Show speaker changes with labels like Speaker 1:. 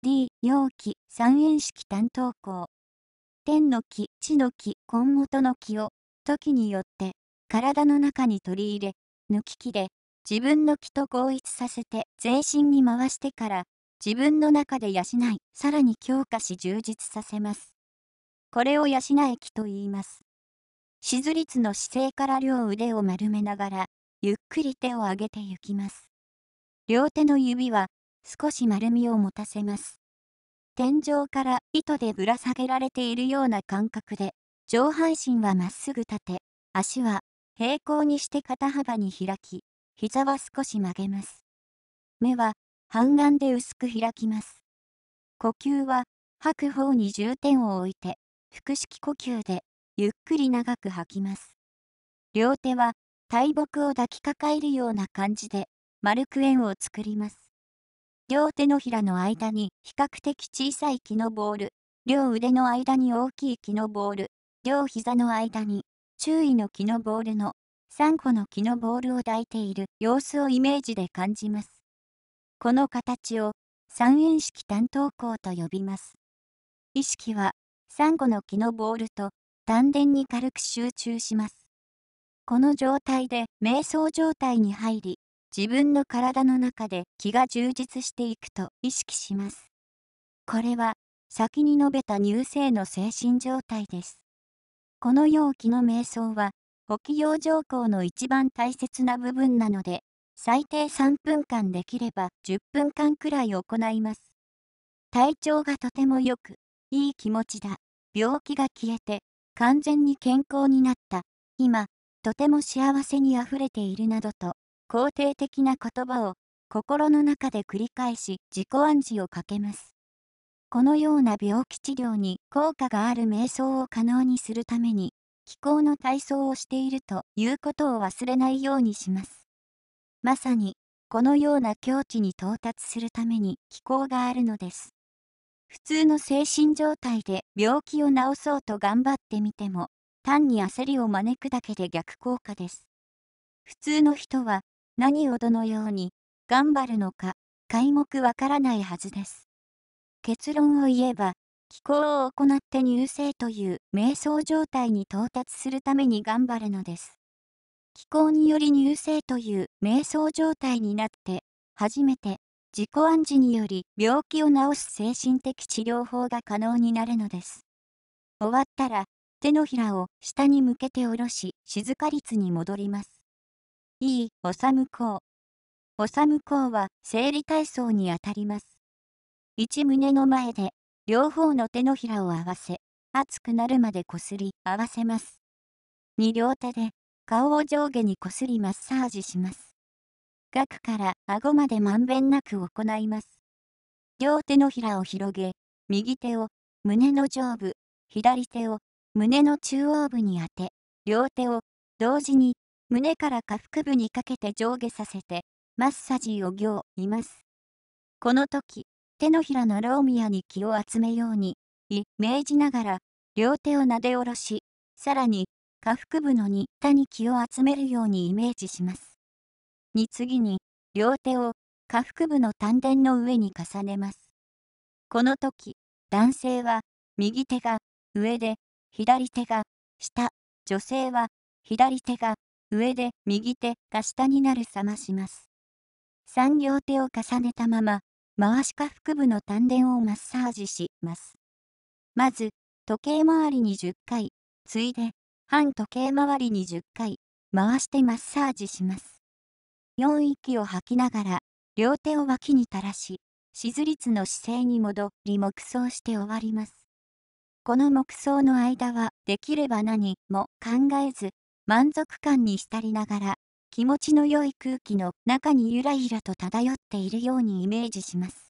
Speaker 1: D、陽気、三円式担当校。天の木、地の木、根元の木を、時によって、体の中に取り入れ、抜き木で、自分の木と合一させて、全身に回してから、自分の中で養い、さらに強化し充実させます。これを養い木と言います。しず率の姿勢から両腕を丸めながら、ゆっくり手を上げてゆきます。両手の指は、少し丸みを持たせます。天井から糸でぶら下げられているような感覚で、上半身はまっすぐ立て、足は平行にして肩幅に開き、膝は少し曲げます。目は半眼で薄く開きます。呼吸は吐く方に重点を置いて、腹式呼吸でゆっくり長く吐きます。両手は大木を抱きかかえるような感じで丸く円を作ります。両手のひらの間に比較的小さい木のボール、両腕の間に大きい木のボール、両膝の間に注意の木のボールの3個の木のボールを抱いている様子をイメージで感じます。この形を三円式担当校と呼びます。意識は3個の木のボールと丹田に軽く集中します。この状態で瞑想状態に入り、自分の体の中で気が充実していくと意識します。これは先に述べた乳性の精神状態です。この容器の瞑想は、補吸用条項の一番大切な部分なので、最低3分間できれば10分間くらい行います。体調がとても良く、いい気持ちだ、病気が消えて、完全に健康になった、今、とても幸せにあふれているなどと肯定的な言葉を心の中で繰り返し自己暗示をかけます。このような病気治療に効果がある瞑想を可能にするために気候の体操をしているということを忘れないようにします。まさにこのような境地に到達するために気候があるのです。普通の精神状態で病気を治そうと頑張ってみても単に焦りを招くだけで逆効果です。普通の人は何をどのように頑張るのか皆目わからないはずです。結論を言えば、気候を行って乳性という瞑想状態に到達するために頑張るのです。気候により乳性という瞑想状態になって、初めて自己暗示により病気を治す精神的治療法が可能になるのです。終わったら、手のひらを下に向けて下ろし、静か率に戻ります。いい、おさむう。おさむうは、生理体操にあたります。一胸の前で、両方の手のひらを合わせ、熱くなるまでこすり、合わせます。二両手で、顔を上下にこすりマッサージします。額から顎までまんべんなく行います。両手のひらを広げ、右手を胸の上部、左手を胸の中央部に当て、両手を同時に胸から下腹部にかけて上下させて、マッサージを行います。この時、手のひらのローミアに気を集めように、イメージながら、両手をなで下ろし、さらに、下腹部のに他に気を集めるようにイメージします。に次に、両手を下腹部の丹田の上に重ねます。この時、男性は、右手が上で、左手が下、女性は、左手が上で右手が下になる冷まします。3両手を重ねたまま、回しか腹部の丹田をマッサージします。まず、時計回りに10回、ついで、反時計回りに10回、回してマッサージします。4息を吐きながら、両手を脇に垂らし、しずりつの姿勢に戻り黙想して終わります。この黙想の間は、できれば何も考えず、満足感に浸りながら、気持ちの良い空気の中にゆらゆらと漂っているようにイメージします。